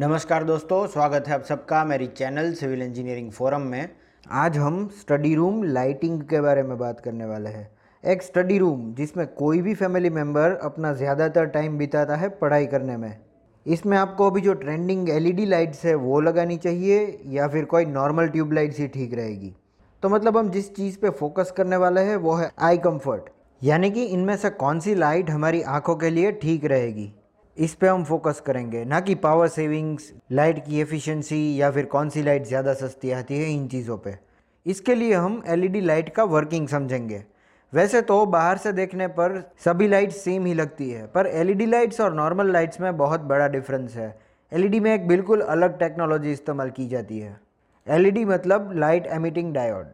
नमस्कार दोस्तों स्वागत है आप सबका मेरी चैनल सिविल इंजीनियरिंग फोरम में आज हम स्टडी रूम लाइटिंग के बारे में बात करने वाले हैं एक स्टडी रूम जिसमें कोई भी फैमिली मेम्बर अपना ज़्यादातर टाइम बिताता है पढ़ाई करने में इसमें आपको अभी जो ट्रेंडिंग एलईडी लाइट्स है वो लगानी चाहिए या फिर कोई नॉर्मल ट्यूबलाइट्स ही ठीक रहेगी तो मतलब हम जिस चीज़ पे फोकस करने वाले हैं वो है आई कंफर्ट यानी कि इनमें से कौन सी लाइट हमारी आंखों के लिए ठीक रहेगी इस पे हम फोकस करेंगे ना कि पावर सेविंग्स लाइट की एफिशिएंसी या फिर कौन सी लाइट ज़्यादा सस्ती आती है इन चीज़ों पे इसके लिए हम एलईडी लाइट का वर्किंग समझेंगे वैसे तो बाहर से देखने पर सभी लाइट्स सेम ही लगती है पर एलईडी लाइट्स और नॉर्मल लाइट्स में बहुत बड़ा डिफरेंस है एलईडी में एक बिल्कुल अलग टेक्नोलॉजी इस्तेमाल की जाती है एलईडी मतलब लाइट एमिटिंग डायोड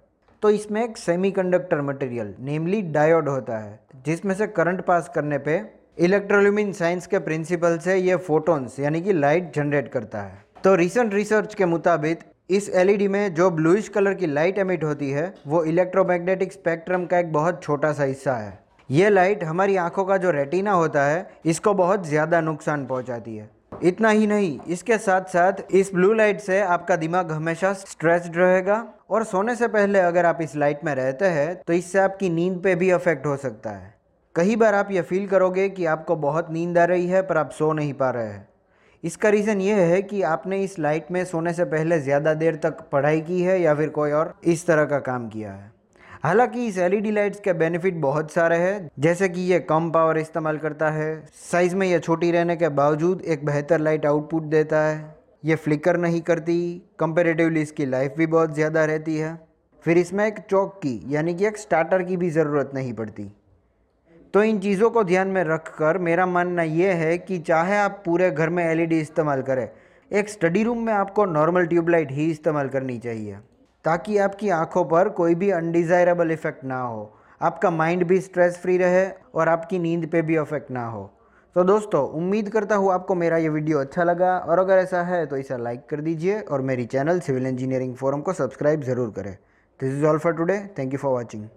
तो इसमें एक सेमीकंडक्टर मटेरियल नेमली डायोड होता है जिसमें से करंट पास करने पे इलेक्ट्रोल्यूमिन साइंस के प्रिंसिपल से ये फोटोन्स यानी कि लाइट जनरेट करता है तो रिसेंट रिसर्च के मुताबिक इस एलईडी e में जो ब्लूइश कलर की लाइट एमिट होती है वो इलेक्ट्रोमैग्नेटिक स्पेक्ट्रम का एक बहुत छोटा सा हिस्सा है ये लाइट हमारी आंखों का जो रेटिना होता है इसको बहुत ज़्यादा नुकसान पहुंचाती है इतना ही नहीं इसके साथ साथ इस ब्लू लाइट से आपका दिमाग हमेशा स्ट्रेस्ड रहेगा और सोने से पहले अगर आप इस लाइट में रहते हैं तो इससे आपकी नींद पे भी अफेक्ट हो सकता है कई बार आप यह फील करोगे कि आपको बहुत नींद आ रही है पर आप सो नहीं पा रहे हैं इसका रीज़न यह है कि आपने इस लाइट में सोने से पहले ज़्यादा देर तक पढ़ाई की है या फिर कोई और इस तरह का काम किया है हालांकि इस एलईडी लाइट्स e के बेनिफिट बहुत सारे हैं जैसे कि ये कम पावर इस्तेमाल करता है साइज़ में यह छोटी रहने के बावजूद एक बेहतर लाइट आउटपुट देता है ये फ्लिकर नहीं करती कंपेरेटिवली इसकी लाइफ भी बहुत ज़्यादा रहती है फिर इसमें एक चौक की यानी कि एक स्टार्टर की भी ज़रूरत नहीं पड़ती तो इन चीज़ों को ध्यान में रख कर मेरा मानना यह है कि चाहे आप पूरे घर में डी e इस्तेमाल करें एक स्टडी रूम में आपको नॉर्मल ट्यूबलाइट ही इस्तेमाल करनी चाहिए ताकि आपकी आंखों पर कोई भी अनडिज़ायरेबल इफ़ेक्ट ना हो आपका माइंड भी स्ट्रेस फ्री रहे और आपकी नींद पे भी अफेक्ट ना हो तो दोस्तों उम्मीद करता हूँ आपको मेरा ये वीडियो अच्छा लगा और अगर ऐसा है तो इसे लाइक कर दीजिए और मेरी चैनल सिविल इंजीनियरिंग फोरम को सब्सक्राइब ज़रूर करें this is all for today thank you for watching